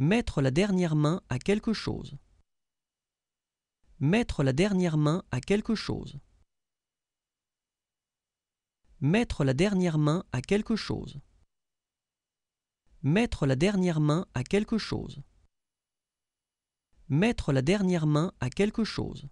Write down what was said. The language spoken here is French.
Mettre la dernière main à quelque chose. Mettre la dernière main à quelque chose. Mettre la dernière main à quelque chose. Mettre la dernière main à quelque chose. Mettre la dernière main à quelque chose.